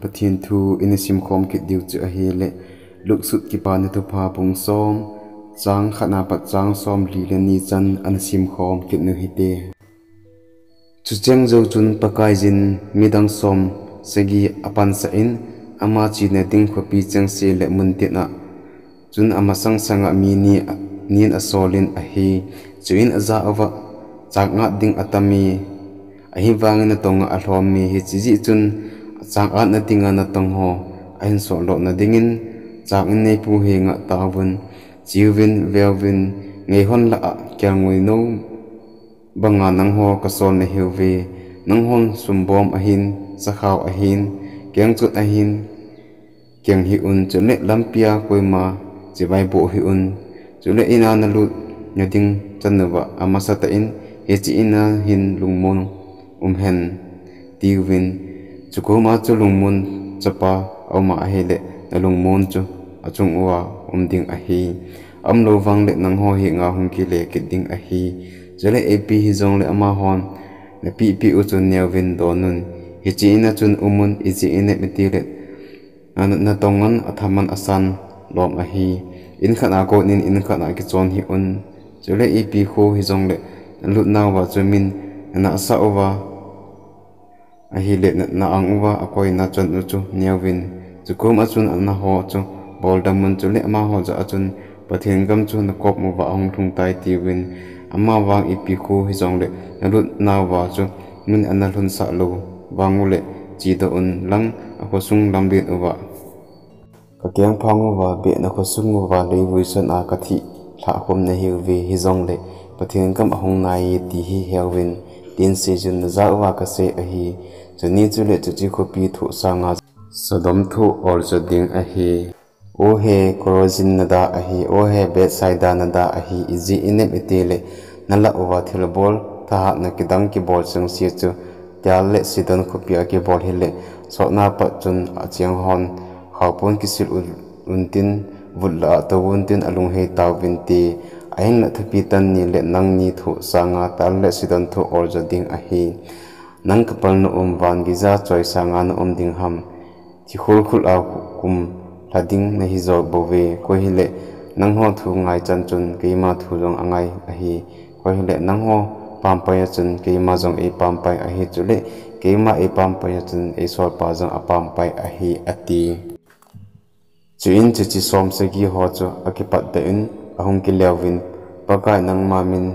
pathin thu inisim khom ki diu chu a hi le luk sut ki pa na tu pha pung som chang khana pa chang som li le ni chan an sim khom ki nu hi te chu cheng zo chun pakai jin midang som segi apan sa in ama chi na ding kho pi chang se le mun te na chun ama sang sanga mi ni nin asolin a hi chuin aza awa chak nga ding atami ahi wangin na tonga alhom mi hi chi ji chun chang at na tinga na tang ho ain so lo na dingin chang in nei pu he nga ta vun chiu vin veo vin ngai hon la kya ngoi no banga nang ho ka sol na hiu ve nang hon sum bom a hin sa khaw a hin kyang chut a hin kyang hi un chu le lampia koi ma chi bai bộ hi un chu le ina na lut na chân chan na ba ama sa ta in he chi ina hin lung mon um hen vinh chukoma chu lungmun chapa oma a hele na lungmun chu achung uwa umding a hi am lo wang le nang ho hi nga hung ki le ki ding a hi jale ap hi jong le ama hon na pi pi u chu ne win do nun hi chi ina chun umun i chi ina mi ti le na tongan athaman asan lom a hi in khana ko nin in khana ki chon hi un jale ap ho hi jong le lut na wa chu min na sa owa ahi le na angwa akoi na chan chu niawin chukum achun na ho chu boldamun chu le ma ho ja achun pathin gam chu na kop mu wa ong thung tai ti win ama wang ipi khu hi jong le lut na wa chu mun anal hun sa lo wangule chi do un lang ako sung lam bi uwa ka kyang phang wa be na ko sung wa le wi san a ka thi tha khom na hi vi hi jong le pathin gam ahong nai ti hi hewin tin si zin za wa ka sei ahi junichu le chu ki ko pi thu sanga sodom thu or zading ahi ohe ko zin na da ahi he be saida na da ahi izi ine miti le na la wa thil bol ka ha na ki dang ki bol chung si chu tyal le sidon ko pi a ki bol he le so na pa chun a chiang hon ha puin ki sil un tin vul la to un tin alung he ta vin ti ain la thupi tan ni le nang ni thu sanga tal le sidan thu or ja ding a hi nang kapal no om van gi za choi sanga no om ding ham thi khul khul a kum la ding na hi zo bo ve ko hi le nang ho thu ngai chan chun ke ma thu jong angai a hi ko hi le nang ho pam pa ya chun ke ma jong e pam pa a hi chu le ke ma e pam pa ya chun e sor pa jong a pam pa a hi ati chu in chu chi som se gi ho chu akipat de in ahum ki lewin pagai nang mamin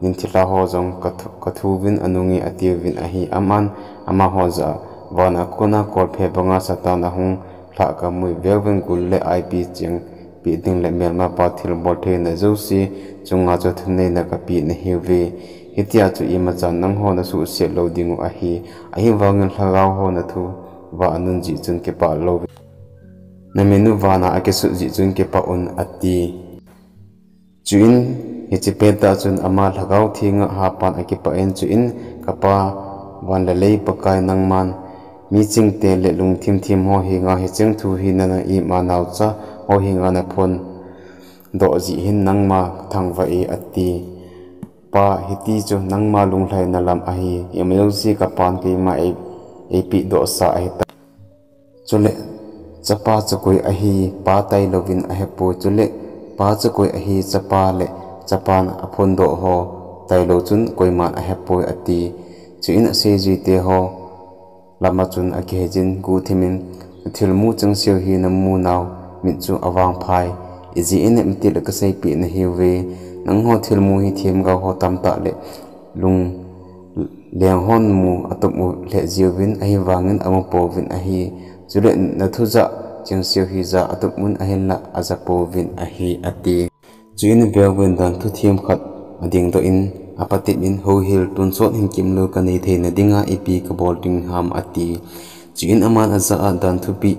ninthila ho jong kathuvin anungi atiwin ahi aman ama hoza wana kona kol phe banga satan ahung thla ka mui vevin gul le ip ching pi ding le mel ma pa thil bol the na zo si chunga cho thunei na ka pi na hi ve hitia chu ima chan nang ho na su se lo dingu ahi ahi wangin hlagau ho na thu wa anun ji chun ke pa lo namenu wana ake su ji chun ke pa un ati chuin hi chi penta chun ama lagau thinga ha pan akipa en chuin kapa wan la lei pakai nangman mi ching te le lung thim thim ho hi nga hi cheng thu hi na na i ma nau cha ho hi nga na phun do ji hin nangma thangwa e ati pa hiti chu nangma lunglai na lam a hi emergency ka pan ki ma e ap e do sa ai ta chule chapa chukui a hi pa tai lovin a po chule ပါချကွအဟီချပါလေချပန်အဖွန်ဒိုဟောတိုင်လိုချွန်းကိုမန်အဟပွိုအတီချွင်းအစေဂျီတေဟောလမချွန်းအကေဂျင်ဂူသီမင်သီလမူချန်စီဟီနမူနောင်မစ်ချူအဝမ်ဖိုင် izi ene mti le kasai pi na hiwe nang ho thil mu hi them ga ho tam ta le lung leng hon mu atup mu le jiwin ahi wangin amu po vin ahi chule na thu za chen siêu hi za atum un a hen na azapo vin a hi ati chuin bel wen dan thu thiam khat ading do in apatit in hồ hil tun sot hình kim cái này nei the na dinga ep ka bol ding ham ati chuin aman aza a dan thu pi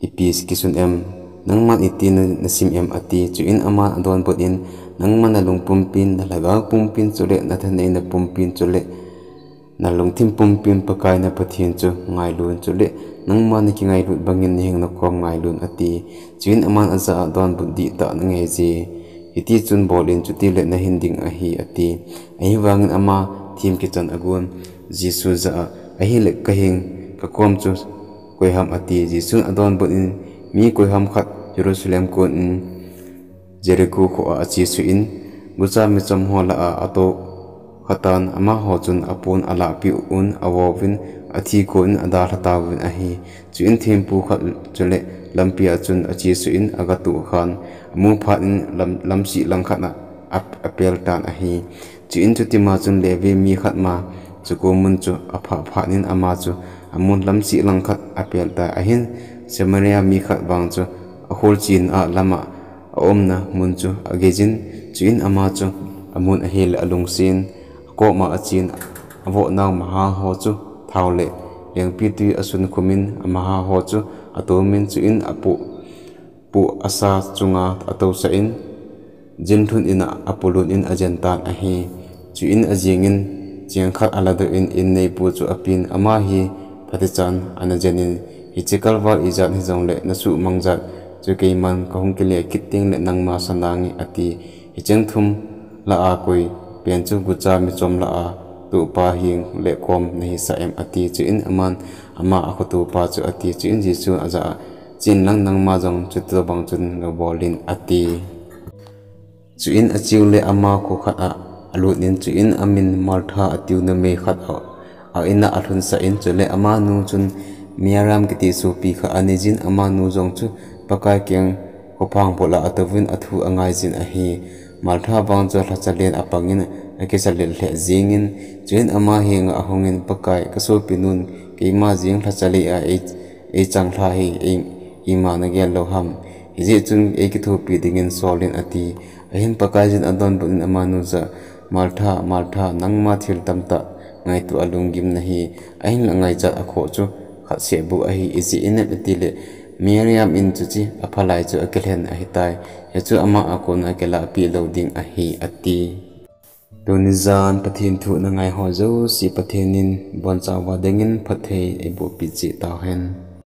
ep skisun em nang man iti e na sim em ati chuin aman adon bot in nang man alung pumpin na laga pumpin chule na này na pumpin chule na lungthim pumpin pakai na pathin chu ngai lun chule nang man ki ngai lut bangin hing na kom ngai lun ati chuin aman aza don buddi ta na nge ji iti chun bolin chuti le na hinding a hi ati ai wangin ama thim ki chon agun jisu za a hi le ka hing ka kom chu koi ham ati jisu adon budin mi koi ham khat jerusalem kun jericho kho a chi su in gucha mi chom ho la a ato hatan ama ho chun apun ala pi un awovin athi ko in ada rata win a hi chu in thim pu khat chule lampia chun achi su in aga tu khan mu phat lam lam si lang ap apel tan a hi chu chu ti ma chun mi khat ma chu ko mun chu apha ama chu amun apel ta a hin semaria mi khat chu chin a lama omna agejin ama chu amun ahil ko ma achin avo nang maha ho chu thau le yang pi tu asun khumin chú ở chu atomin chu in apu pu asa ở atau sa in jinthun ina apulun in ajantan a hi chu in ajingin khác là alado in in nei pu chu apin ama hi patichan anajanin hi chikal wal izat hi jong le nasu mangjat chu keiman kahung kile kiting le nangma sanangi ati hi chengthum la a à koi pian chu gucha mi chomla a tu pa hing le kom nei sa em ati chu in aman ama a khotu pa chu ati chu in ji chu aza chin nang nang ma jong chu to bang chun ga bolin ati chu in achiu le ama ko kha a alut nin chu in amin martha atiu na me khat a a ina athun sa in chu le ama nu chun miaram ki ti su pi kha ani jin ama nu jong chu pakai keng ko phang bola atawin athu angai jin a hi Maltha bang zha la chalien apangin ake sa lil le zingin Zuen a ma hi ng a hongin pakai kaso pinun Ke ima zing la chali a e chang la hi e ima na gyan lo ham He chun e kitu pi dingin so lin a pakai zin adon bu in nu za Maltha maltha nang ma thil tam ta tu a gim na hi A la chu bu a hi e le Miriam in chu chi aphalai chu akelen ahitai ya chu ama akona kela pi loading ahi ati tunizan pathin thu na ngai ho zo si pathinin bonchawa dengin phathei ebo pi chi ta hen